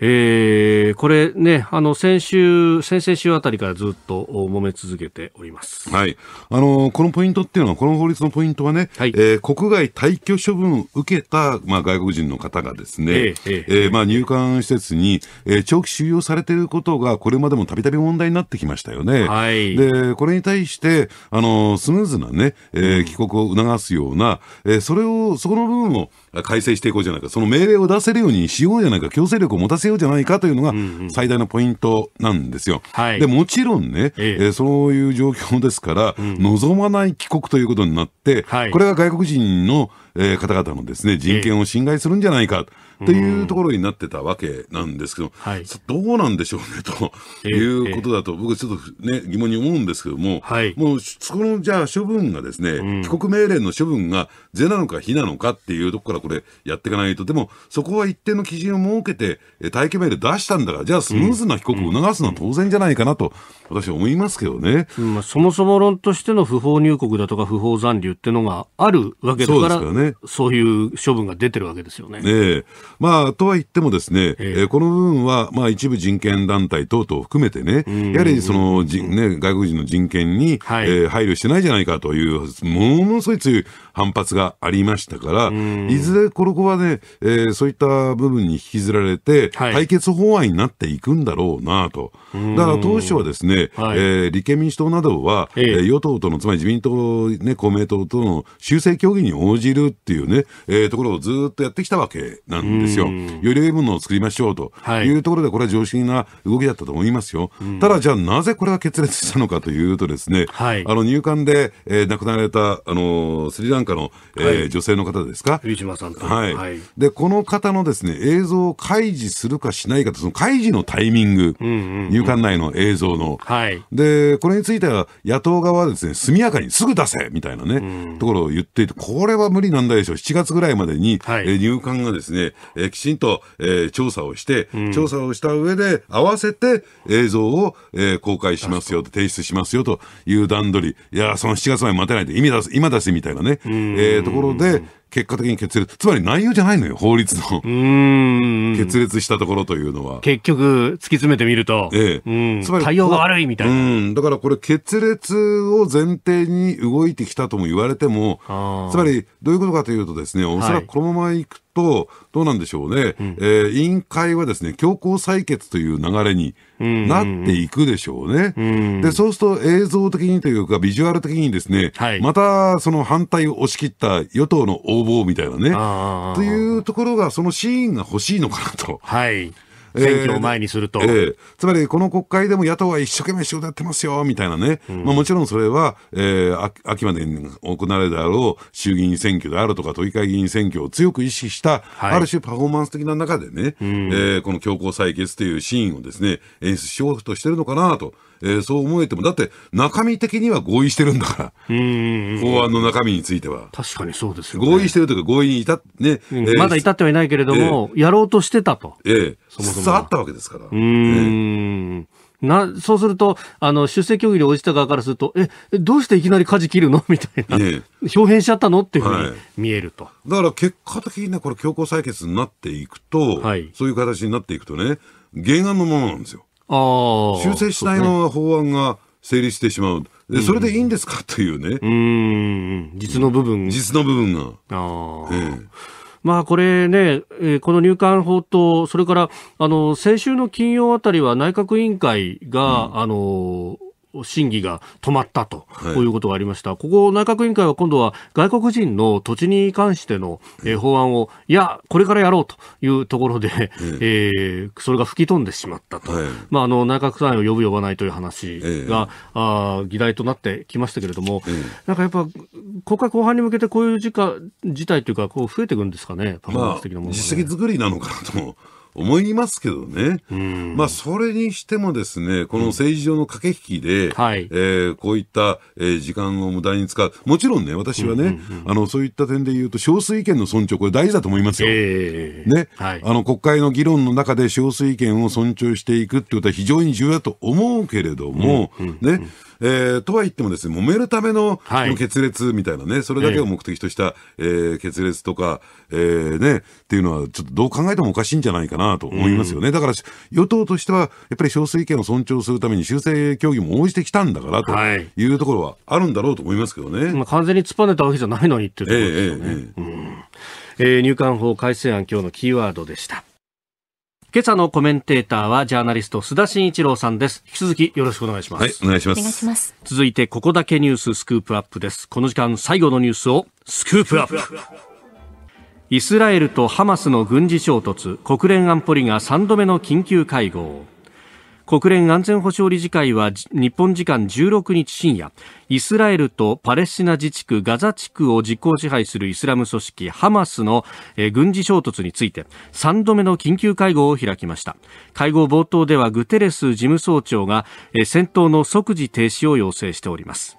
えー、これ
ね、あの先週、先々週あたりからずっと揉め続け
ております、
はい、あのこのポイントっていうのは、この法律のポイントはね、はい、えー、国外退去処分を受けた、まあ、外国人の方がですね、えー、えー、まあ、入管施設に、えー、長期収容されていることが、これまでもたびたび問題になってきましたよね、はい、でこれに対してあの、スムーズなね、えー、帰国を促すような、えー、それを、そこの部分を改正していこうじゃないか、その命令を出せるようにしようじゃないか、強制力を持たせ必要じゃないかというのが最大のポイントなんですよ。うんうん、でもちろんね、ええそういう状況ですから、望まない帰国ということになって、はい、これが外国人のえー、方々のですね、人権を侵害するんじゃないかというところになってたわけなんですけど、はい、どうなんでしょうねということだと、僕ちょっとね、疑問に思うんですけども、はい、もう、そこの、じゃあ処分がですね、うん、帰国命令の処分が是なのか非なのかっていうところからこれやっていかないと、でも、そこは一定の基準を設けて、待機命令出したんだから、じゃあスムーズな帰国を促すのは当然じゃないかなと、私は思いますけどね。うん、まあ、そもそも論として
の不法入国だとか不法残留っていうのがあるわけだから、そうですからね。そういう処分が出てるわけですよね。えー、
まあ、とは言ってもですね、えー、この部分は、まあ、一部人権団体等々含めてね、やはりその、ね、外国人の人権に、はい、えー、配慮してないじゃないかという、ものすごい強い反発がありましたから、いずれこの子はね、えー、そういった部分に引きずられて、はい、解決法案になっていくんだろうなと。だから当初はですね、はい、えー、立憲民主党などは、ええー、与党との、つまり自民党、ね、公明党との修正協議に応じるっていうね、えー、ところをずっとやってきたわけなんですよ。より良いものを作りましょうというところで、これは常識な動きだったと思いますよ。ただ、じゃあなぜこれが決裂したのかというとですね、はい、あの入管で、えー、亡くなられた、あのスリランカかの、えー、はい、女性の方ですか藤島さんはい、はい、で、この方のですね、映像を開示するかしないかと、その開示のタイミング、うんうんうん、入管内の映像の、はい。で、これについては野党側はですね、速やかにすぐ出せみたいなね、うん、ところを言っていて、これは無理なんだでしょう。7月ぐらいまでに、はい、え入管がですね、えー、きちんと、えー、調査をして、うん、調査をした上で、合わせて映像を、えー、公開しますよと、提出しますよという段取り、いや、その7月まで待てないで、今出す、今出すみたいなね、うんえー、ところで、結果的に決裂。つまり内容じゃないのよ、法律の。決裂したところというのは。結局、突き詰めてみると、ええ、つまり対応が悪いみたいな。だからこれ、決裂を前提に動いてきたとも言われても、つまり、どういうことかというとですね、おそらくこのままいくと、どうなんでしょうね、はい、えー、委員会はですね、強行採決という流れに、なっていくでしょうね。で、そうすると映像的にというか、ビジュアル的にですね、はい、またその反対を押し切った与党の横暴みたいなね、というところが、そのシーンが欲しいのかなと。はい選挙を前にすると、えーえー、つまりこの国会でも野党は一生懸命仕事やってますよみたいなね、うん、まあ、もちろんそれは、えー、秋までに行われるであろう衆議院選挙であるとか、都議会議員選挙を強く意識した、はい、ある種パフォーマンス的な中でね、うん、えー、この強行採決というシーンをですね演出しようとしてるのかなと。えー、そう思えても、だって中身的には合意してるんだから、法案の中身については。確かにそうですよ、ね、合意してるというか、合意にいた、ね、うんえー、まだ至っ
てはいないけれども、えー、やろうとしてたと。
ええー、そもそもあったわけですから。うん、えーな、
そうすると、あの、出席協議に応じた側からすると、え、どうしていきなり舵切るの みたいな、ね、表変しちゃったのっていうふうに
見えると、はい。だから結果的にね、これ強行採決になっていくと、はい、そういう形になっていくとね、原案のものなんですよ。修正しないまま法案が成立してしまう。でそれでいいんですかというね。うん。実の部分。実の部分が。ああ。ええま
あ、これね、えこの入管法と、それからあの先週の金曜あたりは内閣委員会が、うん、あの審議が止まったと、はい、こういうことがありました。ここ内閣委員会は今度は外国人の土地に関しての、えー、法案を、いや、これからやろうというところで、ええー、それが吹き飛んでしまったと。はい、まあ、あの、内閣官を呼ぶ呼ばないという話が、えあ議題となってきましたけれども、なんかやっぱ、国会後半に向けてこういう事
事態というか、こう増えていくんですかね、パフォーマンス的なもの、ねまあ、実績作りなのかなと思いますけどね。まあ、それにしてもですね、この政治上の駆け引きで、うんはい、えー、こういった、えー、時間を無駄に使う。もちろんね、私はね、うんうんうん、あの、そういった点で言うと、少数意見の尊重、これ大事だと思いますよ。えー、ね、はい、あの、国会の議論の中で少数意見を尊重していくってことは非常に重要だと思うけれども、うんうんうん、ね、えー、とは言ってもですね、揉めるためのの決裂みたいなね、はい、それだけを目的とした、えー、決裂とか、えー、ね、っていうのは、ちょっとどう考えてもおかしいんじゃないかなと思いますよね。うん、だから、与党としては、やっぱり少数意見を尊重するために修正協議も応じてきたんだからというところはあるんだろう
と思いますけどね。はい、まあ、完全に突っぱねたわけじゃないのにっていうところですよね。えーえーうんえ入管法改正案今日のキーワードでした。今朝のコメンテーターはジャーナリスト須田慎一郎さんです引き続きよろしくお願いしますはいお願いします続いてここだけニューススクープアップですこの時間最後のニュースをスクープアップイスラエルとハマスの軍事衝突国連安保理が3度目の緊急会合国連安全保障理事会は日本時間16日深夜イスラエルとパレスチナ自治区ガザ地区を実効支配するイスラム組織ハマスの軍事衝突について3度目の緊急会合を開きました会合冒頭ではグテレス事務総長が戦闘の即時停止を要請しております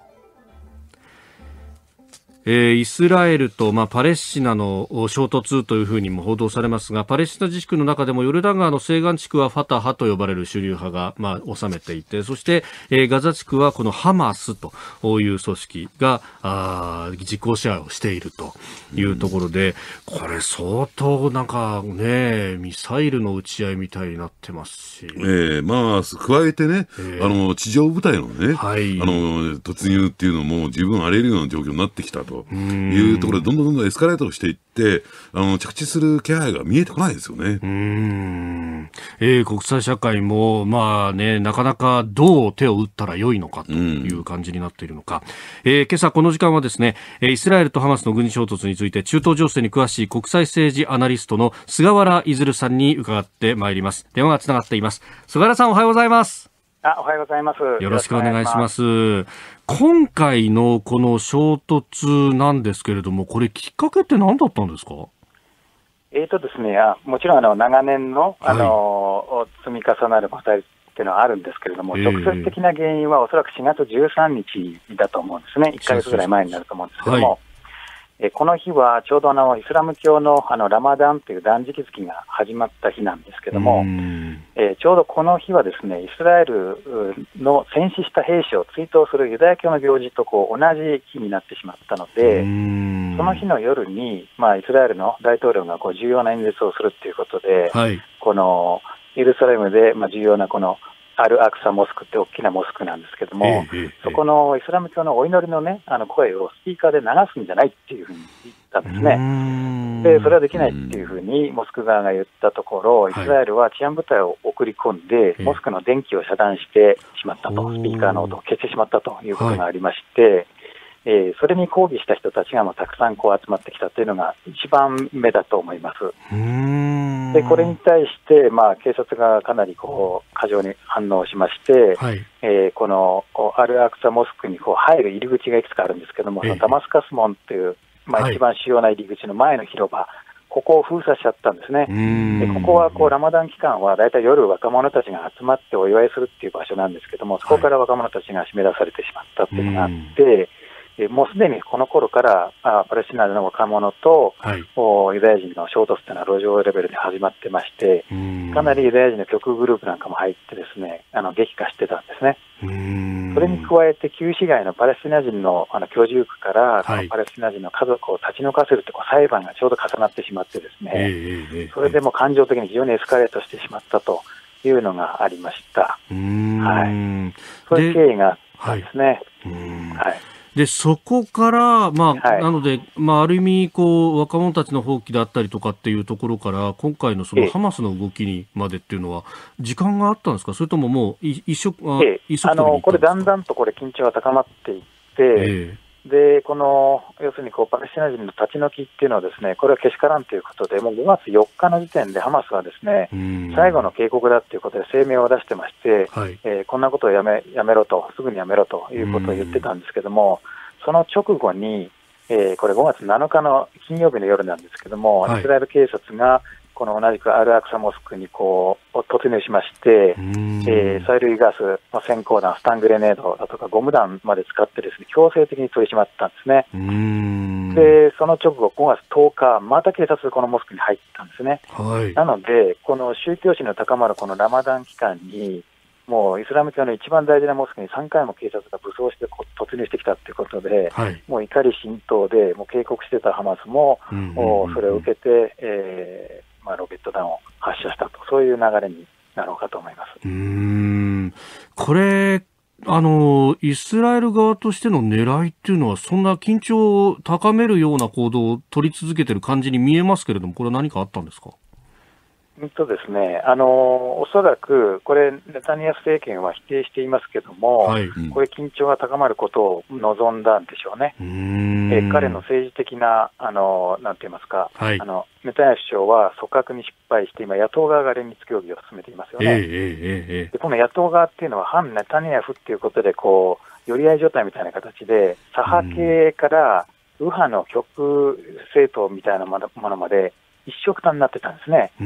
えー、イスラエルと、まあ、パレスチナの衝突というふうにも報道されますがパレスチナ自治区の中でもヨルダン川の西岸地区はファタハと呼ばれる主流派が、まあ、治めていてそして、えー、ガザ地区はこのハマスという組織があ実効支配をしているというところで、うん、これ相当なんかねミサイルの撃ち合いみたいになってますし、え
ー、まあ、加えてね、えー、あの地上部隊のね、はい、あの突入っていうのも十分あり得るような状況になってきたと。というところで、どんどんどんどんエスカレートしていって、あの着地する気配が見えてこないですよね。うんえー、国際社会も、
まあね、なかなかどう手を打ったらよいのかという感じになっているのか、えー、今朝この時間はですね、イスラエルとハマスの軍事衝突について、中東情勢に詳しい国際政治アナリストの菅原いずるさんに伺ってまいります。電話がつながっています。菅原さんおはようございます。
あおはようございます。よろしくお願いしま
す。今回のこの衝突なんですけれども、これ、きっかけって何だったんですか
えーとですね、あもちろんあの長年のあの、はい、積み重なる問題っていうのはあるんですけれども、直接的な原因はおそらく4月13日だと思うんですね、1か月ぐらい前になると思うんですけども。はいえこの日はちょうどあのイスラム教のあのラマダンという断食月が始まった日なんですけども、えちょうどこの日はですねイスラエルの戦死した兵士を追悼するユダヤ教の行事とこう同じ日になってしまったので、その日の夜に、まあ、イスラエルの大統領がこう重要な演説をするということで、はい、このエルサレムで、まあ、重要なこのアル・アクサ・モスクって大きなモスクなんですけども、そこのイスラム教のお祈りの,、ね、あの声をスピーカーで流すんじゃないっていうふうに言ったんですね。で、それはできないっていうふうにモスク側が言ったところ、イスラエルは治安部隊を送り込んで、モスクの電気を遮断してしまったと、スピーカーの音を消してしまったということがありまして、えー、それに抗議した人たちがもうたくさんこう集まってきたというのが一番目だと思います。でこれに対して、まあ、警察がかなりこう過剰に反応しまして、はい、えー、このアル・アクサ・モスクにこう入る入り口がいくつかあるんですけども、そのダマスカス門という、まあ、一番主要な入り口の前の広場、はいここを封鎖しちゃったんですね。でここはこうラマダン期間は大体夜若者たちが集まってお祝いするっていう場所なんですけども、そこから若者たちが締め出されてしま
ったっていうのがあっ
て、もうすでにこの頃からあパレスチナの若者と、はい、おユダヤ人の衝突というのは路上レベルで始まってまして、かなりユダヤ人の極グループなんかも入ってですねあの激化してたんですね。それに加えて旧市街のパレスチナ人のあの居住区から、はい、パレスチナ人の家族を立ち退かせるという裁判がちょうど重なってしまってですね、えー、それでも感情的に非常にエスカレートしてしまったというのがありました。はい、そういう経緯があったんですね。はいで
そこから、まあ、はい、なので、まあ、ある意味こう、若者たちの放棄だったりとかっていうところから、今回のそのハマスの動きにまでっていうのは、時間があったんですか、それとも
もうい、一緒、ええ、あのこれ、だんだんとこれ、緊張が高まっていって、ええでこの要するにこうパレスチナ人の立ち退きっていうのは、ですねこれはけしからんということで、もう5月4日の時点でハマスはですね最後の警告だということで声明を出してまして、はい、えー、こんなことをやめやめろと、すぐにやめろということを言ってたんですけども、その直後に、えー、これ5月7日の金曜日の夜なんですけども、イスラエル警察が、はいこの同じくアルアクサモスクにこう突入しまして、えー、催涙ガス、まあ、閃光弾、スタングレネードだとかゴム弾まで使ってですね強制的に取り締まったんですね。で、その直後、5月10日、また警察、このモスクに入ったんですね。はい、なので、この宗教心の高まるこのラマダン期間に、もうイスラム教の一番大事なモスクに3回も警察が武装して突入してきたということで、はい、もう怒り心頭で、もう警告してたハマスも、それを受けて、えーまあ、ロケット弾を発射したと、そういう流れになろうかと思いま
すう
んこれあの、イスラエル側としての狙いっていうのは、そんな緊張を高めるような行動を取り続けてる感じに見えますけれども、これは何かあったんですか
とですね、あのおそらく、これ、ネタニヤフ政権は否定していますけれども、はい
う
ん、
これ、緊張が高まることを望んだんでしょうね、う
え彼の政
治的な、あのなんて言いますか、はい、あの、ネタニヤフ首相は組閣に失敗して、今、野党側が連立協議を進めていますよね、えーえー
えー、でこの
野党側っていうのは、反ネタニヤフっていうことでこう、寄り合い状態みたいな形で、左派系から右派の極右政党みたいなものまで一緒くたになってたんですね。です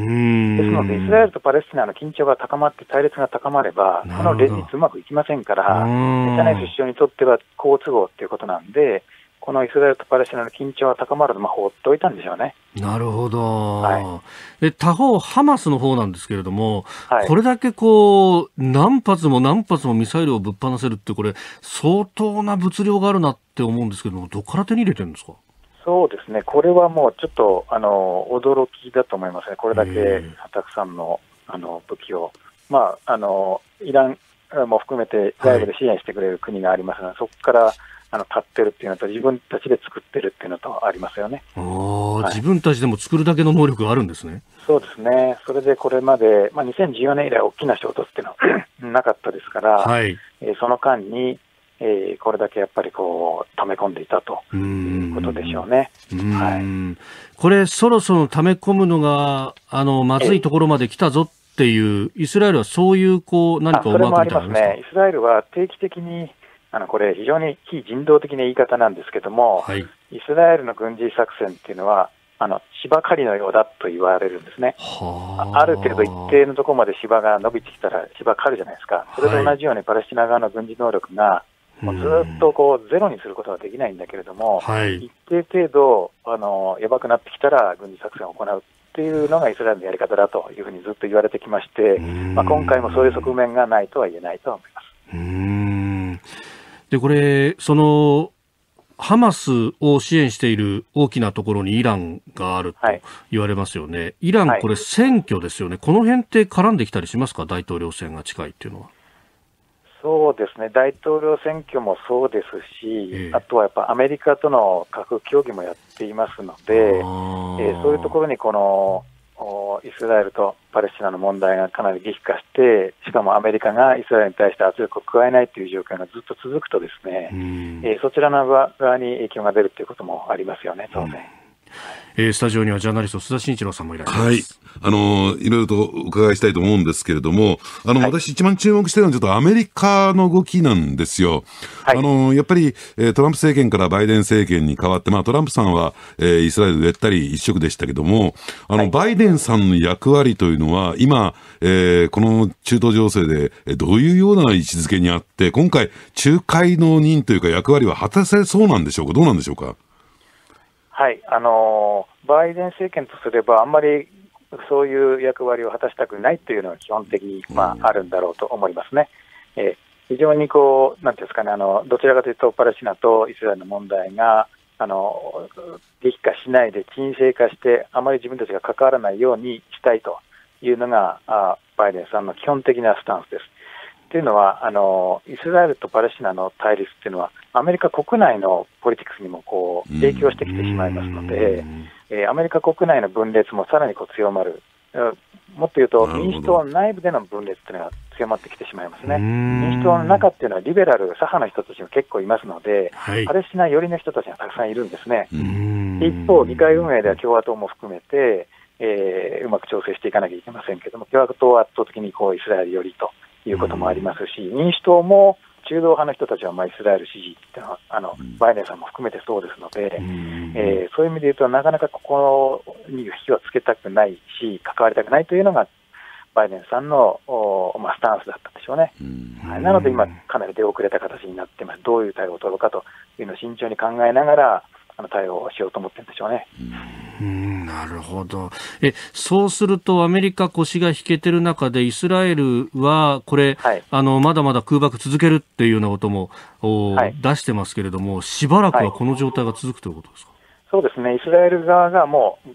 ので、イスラエル
とパレスチナの緊張が高まって、対立が高まれば、この連立うまくいきませんから、
ネ
タニヤフ首
相にとっては好都合ということなんで、このイスラエルとパレスチナの緊張が高まるのまあ放っておいたんでしょうね。
なるほど。はい、で他方ハマスの方なんですけれども、はい、これだけこう何発も何発もミサイルをぶっ放せるってこれ相当な物量があるなって思うんですけども、どこから手に入れてるんですか。
そうですね、これはもうちょっとあの驚きだと思いますね、これだけたくさんのあの武器を、まああの、イランも含めて外部で支援してくれる国がありますのはい、そこからあの立ってるっていうのと、自分たちで作ってるっていうのとありますよね、
はい、自分たちでも作るだけの能力があるんですね。
そうですね、それでこれまで、まあ、2014年以来、大きな衝突っていうのは なかったですから、はいえー、その間に、えー、これだけやっぱりこう、溜め込んでいたということでしょうね。うはい、
これ、そろそろ溜め込むのが、あの、まずいところまで来たぞっていう、イスラエルはそういう、こう、何か思惑みたいなのありますね。
イスラエルは定期的にあのこれ、非常に非人道的な言い方なんですけども、はい、イスラエルの軍事作戦っていうのは、あの芝刈りのようだと言われるんですね、ある程度、一定のところまで芝が伸びてきたら、芝刈るじゃないですか、それと同じようにパレスチナ側の軍事能力がもうずっとこうゼロにすることはできないんだけれども、はい、一定程度あの、やばくなってきたら軍事作戦を行うっていうのがイスラエルのやり方だというふうにずっと言われてきまして、まあ、今回もそういう側面がないとは言えないと思い
ますでこれ、そのハマスを支援している大きなところにイランがあると言われますよね、はい、イラン、これ、選挙ですよね、はい、この辺って絡んできたりしますか、大統領選が近いっていう
のは。そうですね、大統領選挙もそうですし、えー、あとはやっぱアメリカとの核協議もやっていますので、えー、そういうところにこのイスラエルとパレスチナの問題がかなり激化して、しかもアメリカがイスラエルに対して圧力を加えないという状況がずっと続くと、ですね、えー、そちらの側に影響が出るということもありますよね、当然。うん
えー、スタジオにはジャーナリスト、須田慎一郎さんもいらっしゃいます。はい。あのいろいろとお伺いしたいと思うんですけれども、あの、はい、私一番注目してるのはちょっとアメリカの動きなんですよ。はい、あのやっぱり、えー、トランプ政権からバイデン政権に変わって、まあトランプさんは、えー、イスラエルでったり一色でしたけども、あの、はい、バイデンさんの役割というのは、今、えー、この中東情勢でどういうような位置づけにあって、今回、仲介の任というか役割は果たせそうなんでしょうか、どうなんでしょうか。
はい、あのバイデン政権とすれば、あんまりそういう役割を果たしたくないというのが基本的に、まあ、あるんだろうと思いますね。えー、非常にこう、なんんですかね、あのどちらかというと、パレスチナとイスラエルの問題があの激化しないで、沈静化して、あまり自分たちが関わらないようにしたいというのが、あバイデンさんの基本的なスタンスです。っていうのはあの、イスラエルとパレスチナの対立っていうのは、アメリカ国内のポリティクスにもこう影響してきてしまいますので、えー、アメリカ国内の分裂もさらにこう強まる、もっと言うと、民主党内部での分裂というのが強まってきてしまいますね、民主党の中っていうのは、リベラル、左派の人たちも結構いますので、はい、パレスチナ寄りの人たちがたくさんいるんですね。一方、議会運営では共和党も含めて、えー、うまく調整していかなきゃいけませんけれども、共和党は圧倒的にこうイスラエル寄りということもありますし、民主党も中道派の人たちはまあイスラエル支持ってのあの、バイデンさんも含めてそうですので、えー、そういう意味で言うと、なかなかここに火をつけたくないし、関わりたくないというのが、バイデンさんのお、まあ、スタンスだったんでしょうね、うはい、なので今、かなり出遅れた形になってます、どういう対応を取るかというのを慎重に考えながら、あの対応しようと思ってるんでしょうね。うんなるほど
えそうすると、アメリカ腰が引けてる中で、イスラエルはこれ、はい、あのまだまだ空爆続けるっていうようなことも、はい、出してますけれども、しばらくはこの状態が続くということですか、は
い、そうですね、イスラエル側がもう、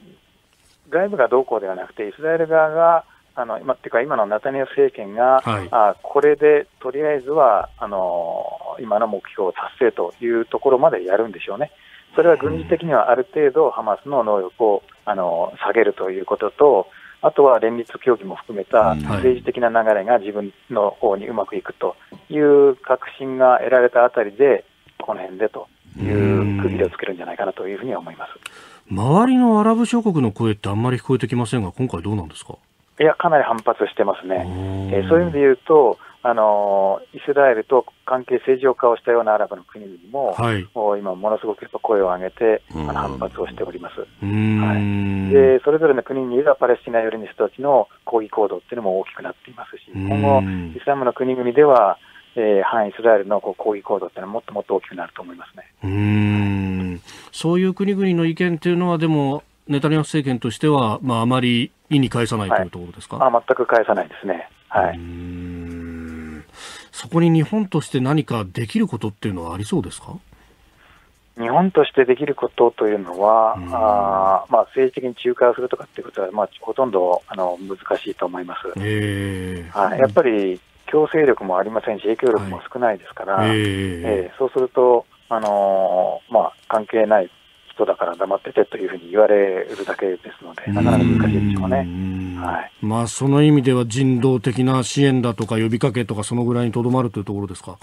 外部がどうこうではなくて、イスラエル側が、あの今っていうか、今のナタニヤフ政権が、
は
い、
あこれでとりあえずはあの今の目標を達成というところまでやるんでしょうね。それは軍事的にはある程度ハマスの能力をあの下げるということと、あとは連立協議も含めた政治的な流れが自分の方にうまくいくという確信が得られたあたりで、この辺でとい
う区切りを
つけるんじゃないかなというふうに思います
周りのアラブ諸国の声ってあんまり聞こえてきませんが、今回どうなんですか
いや、かなり反発してますね。えー、そういう意味で言うと、あのイスラエルと関係正常化をしたようなアラブの国々も、はい、も今、ものすごく声を上げて、あの反発をしております、は
い、で
それぞれの国にいるパレスチナ寄りの人たちの抗議行動っていうのも大きくなっていま
すし、今後、
イスラムの国々では、えー、反イスラエルのこう抗議行動っていうのはもっともっと大きくなると思いますね
う
んそういう国々の意見というのは、でも、ネタニヤフ政権としては、まあ、あまり意に返さないというところですか、は
い、あ全く返さないですね。はい
そこに日本として何かできることっていうのはありそうですか
日本としてできることというのは、うん、あまあ、政治的に仲介をするとかっていうことは、まあ、ほとんどあの難しいと思います。
えー、やっぱ
り強制力もありませんし、影響力も少ないですから、はい、え
ー、え
そうすると、あのー、まあ、関係ない人だから黙っててというふうに言われるだけですので、なかなか難しいでしょうね。
はい、まあその意味では人道的な支援だとか呼びかけとかそのぐらいにとどまるというところですか。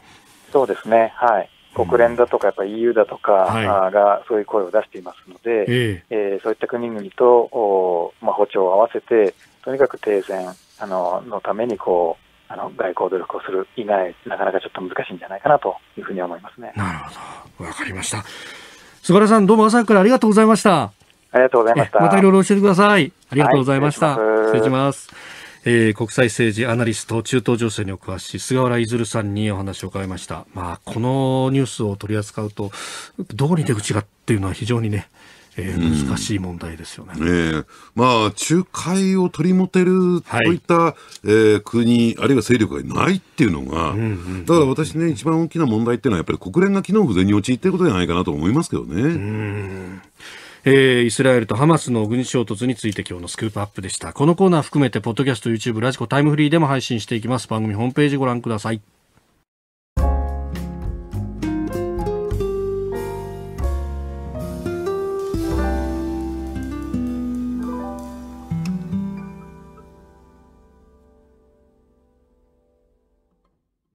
そうですね。はい。国連だとか、やっぱ EU だとかがそういう声を出していますので、はい、ええー、そういった国々と、まあ、歩調を合わせて、とにかく停戦あののためにこうあの外交努力をする以外、なかなかちょっと難しいんじゃないかなというふうに思いますね。なるほど、わかりました。
菅原さん、どうも朝からありがとうございました。
ありがとうございました。またいろ
いろ教えてください。ありがとうございました。はい、失礼します。えー、国際政治アナリスト、中東情勢にお詳しい菅原出さんにお話を伺いました。まあ、このニュースを取り扱うと、どうに出口がっていうのは非常にね、えー、難しい問題ですよね。
うん、えまあ、仲介を取り持てるそういった、はい、えー、国、あるいは勢力がないっていうのが、うんうん、だから私ね、一番大きな問題っていうのは、やっぱり国連が機能不全に陥っていることじゃないかなと思いますけどね。うんえー、イスラエルとハマスの軍事衝突について今日の
スクープアップでしたこのコーナー含めてポッドキャスト YouTube ラジコタイムフリーでも配信していきます番組ホームページご覧ください